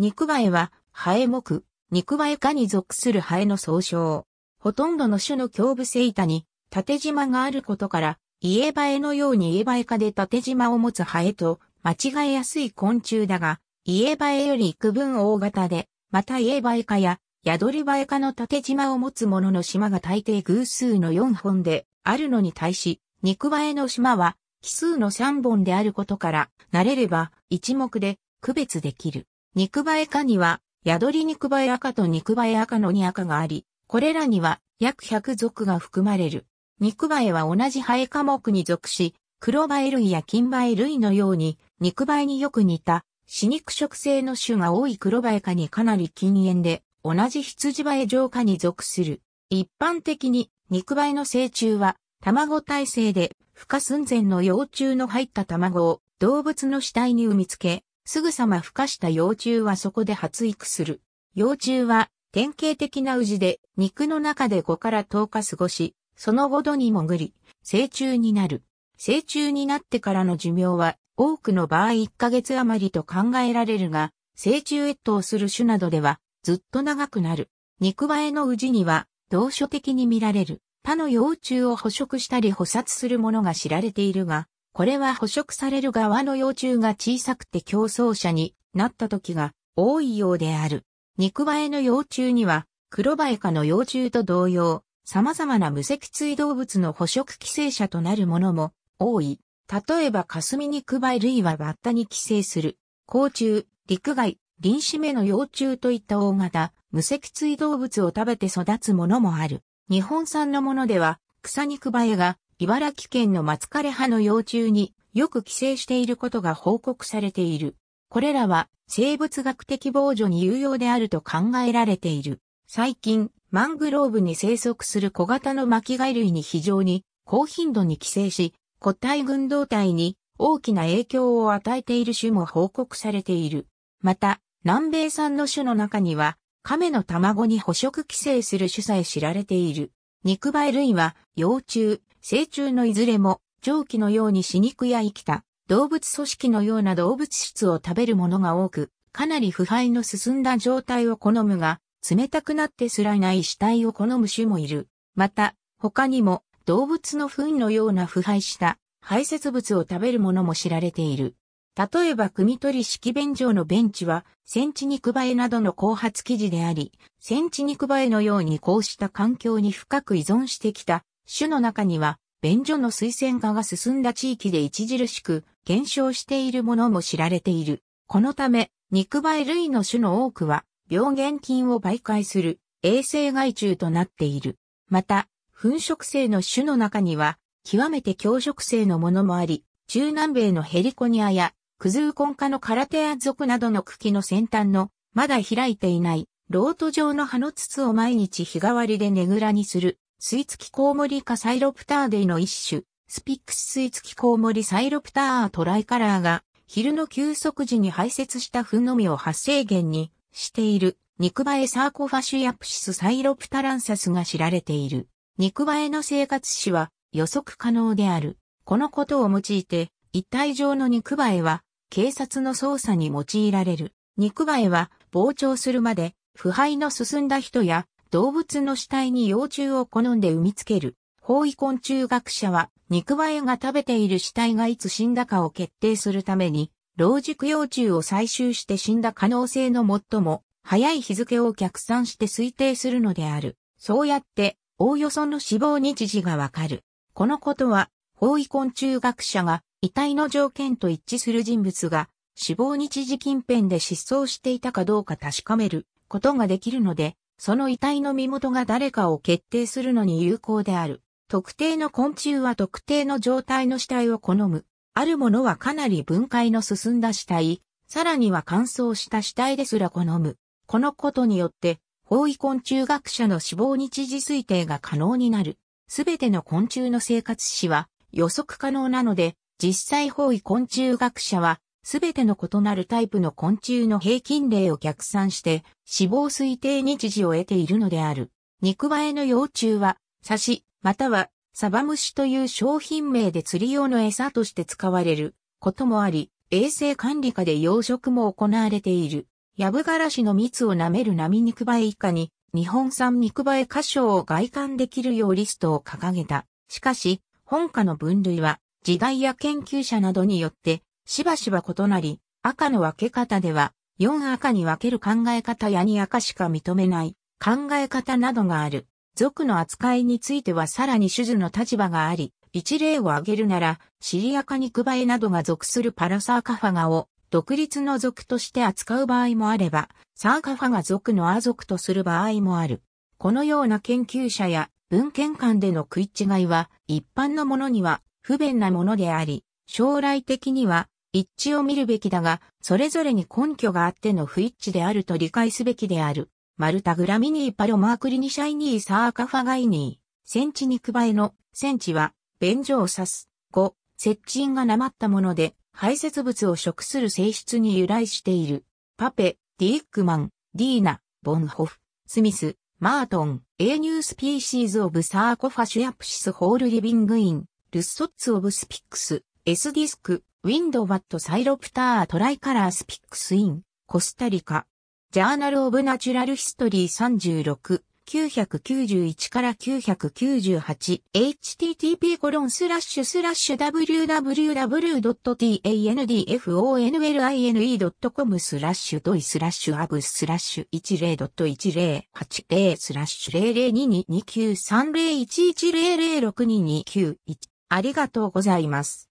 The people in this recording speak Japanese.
肉バエは、ハエ目、肉バエ科に属するハエの総称。ほとんどの種の胸部セ板タに、縦縞があることから、家エバエのように家エバエ科で縦縞を持つハエと、間違えやすい昆虫だが、家エバエより幾分大型で、また家エバエ科や、ヤドリバエ科の縦縞を持つものの島が大抵偶数の4本であるのに対し、肉バエの島は奇数の3本であることから、慣れれば一目で区別できる。肉映えかには、宿り肉映え赤と肉映え赤の2赤があり、これらには約100属が含まれる。肉映えは同じハエ科目に属し、黒映え類や金映え類のように、肉映えによく似た、死肉食性の種が多い黒映え科にかなり禁煙で、同じ羊映え上科に属する。一般的に、肉映えの成虫は、卵体制で、孵化寸前の幼虫の入った卵を動物の死体に産みつけ、すぐさま孵化した幼虫はそこで発育する。幼虫は典型的な氏で肉の中で5から10日過ごし、その後度に潜り、成虫になる。成虫になってからの寿命は多くの場合1ヶ月余りと考えられるが、成虫越冬する種などではずっと長くなる。肉映えの氏には同所的に見られる。他の幼虫を捕食したり捕殺するものが知られているが、これは捕食される側の幼虫が小さくて競争者になった時が多いようである。肉映えの幼虫には、黒バエカの幼虫と同様、様々な無脊椎動物の捕食寄生者となるものも多い。例えば霞肉映え類はバッタに寄生する。甲虫、陸外、臨死目の幼虫といった大型、無脊椎動物を食べて育つものもある。日本産のものでは、草肉映えが茨城県の松枯葉の幼虫によく寄生していることが報告されている。これらは生物学的防除に有用であると考えられている。最近、マングローブに生息する小型の巻貝類に非常に高頻度に寄生し、個体群動体に大きな影響を与えている種も報告されている。また、南米産の種の中には、亀の卵に捕食寄生する種さえ知られている。肉媒類は幼虫、成虫のいずれも、蒸気のように死肉や生きた、動物組織のような動物質を食べるものが多く、かなり腐敗の進んだ状態を好むが、冷たくなってすらない死体を好む種もいる。また、他にも動物の糞のような腐敗した排泄物を食べるものも知られている。例えば、組取式便所のベンチは、センチ肉映えなどの後発記事であり、センチ肉映えのようにこうした環境に深く依存してきた種の中には、便所の水洗化が進んだ地域で著しく減少しているものも知られている。このため、肉媒類の種の多くは、病原菌を媒介する衛生害虫となっている。また、粉食性の種の中には、極めて強食性のものもあり、中南米のヘリコニアや、クズーコン科のカラテア属などの茎の先端の、まだ開いていない、ロート状の葉の筒を毎日日替わりでねぐらにするスツキコウモリかサイロプターデイの一種、スピックスツキコウモリサイロプターートライカラーが、昼の休息時に排泄した糞のみを発生源にしている、肉映えサーコファシュヤプシスサイロプタランサスが知られている。肉映えの生活史は予測可能である。このことを用いて、一体上の肉映えは、警察の捜査に用いられる。肉映えは、膨張するまで、腐敗の進んだ人や、動物の死体に幼虫を好んで産みつける。法医昆虫学者は、肉バエが食べている死体がいつ死んだかを決定するために、老熟幼虫を採集して死んだ可能性の最も早い日付を逆算して推定するのである。そうやって、おおよその死亡日時がわかる。このことは、法医昆虫学者が遺体の条件と一致する人物が死亡日時近辺で失踪していたかどうか確かめることができるので、その遺体の身元が誰かを決定するのに有効である。特定の昆虫は特定の状態の死体を好む。あるものはかなり分解の進んだ死体、さらには乾燥した死体ですら好む。このことによって、包囲昆虫学者の死亡日時推定が可能になる。すべての昆虫の生活史は予測可能なので、実際包囲昆虫学者はすべての異なるタイプの昆虫の平均例を逆算して死亡推定日時を得ているのである。肉映えの幼虫は、刺し、または、サバムシという商品名で釣り用の餌として使われることもあり、衛生管理下で養殖も行われている。ヤブガラシの蜜を舐める波肉映え以下に、日本産肉映え箇所を外観できるようリストを掲げた。しかし、本科の分類は、時代や研究者などによってしばしば異なり、赤の分け方では、4赤に分ける考え方や2赤しか認めない考え方などがある。族の扱いについてはさらに種々の立場があり、一例を挙げるなら、シリアカニクバエなどが属するパラサーカファガを独立の族として扱う場合もあれば、サーカファガ族のア族とする場合もある。このような研究者や文献間での食い違いは、一般のものには不便なものであり、将来的には一致を見るべきだが、それぞれに根拠があっての不一致であると理解すべきである。マルタグラミニーパロマークリニシャイニーサーカファガイニー。センチ肉映えの、センチは、便所を指す。5、接近がなまったもので、排泄物を食する性質に由来している。パペ、ディークマン、ディーナ、ボンホフ、スミス、マートン、A ーニュースピーシーズオブサーコファシアプシスホールリビングイン、ルッソッツオブスピックス。S ディスク、ウィンドバットサイロプタートライカラースピックスイン、コスタリカ。ジャーナルオブナチュラルヒストリー36。991から 998http コロンスラッシュス www.tandfonline.com スラッシュドイスラッシュアブスラッシュ10.1080スラッシュ00222930110062291ありがとうございます。